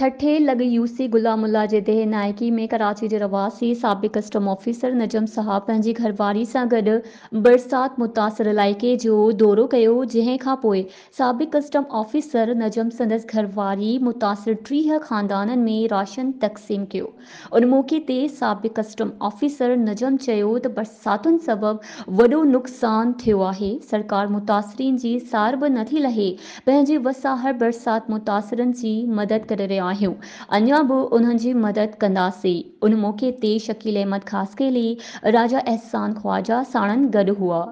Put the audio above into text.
ठठे लगी यूसी गुलामुल्ला जे दे नाइकी में कराची जे रवासी साबिक़ कस्टम ऑफ़िसर नजम साहब पंहिंजी घरवारी सां गॾु बरसाति मुतासिर लाइक़े जो दौरो कयो जंहिं खां पोइ साबिक़ कस्टम ऑफिसर नजम संदसि घरवारी मुतासिर टीह ख़ानदाननि में राशन तक़सीम कयो उन मौक़े ते साबक़ कस्टम ऑफिसर नजम चयो त बरसातुनि सबबि वॾो नुक़सानु थियो आहे सरकार मुतासरीनि जी सार बि नथी लहे पंहिंजे वसा बरसाति मुतासिरनि जी मदद करे रहियो आहियूं मदद कंदासीं उन मौक़े ते शकील अहमद ख़ासके लिए राजा एहसान ख़्वाजा साणनि गड हुआ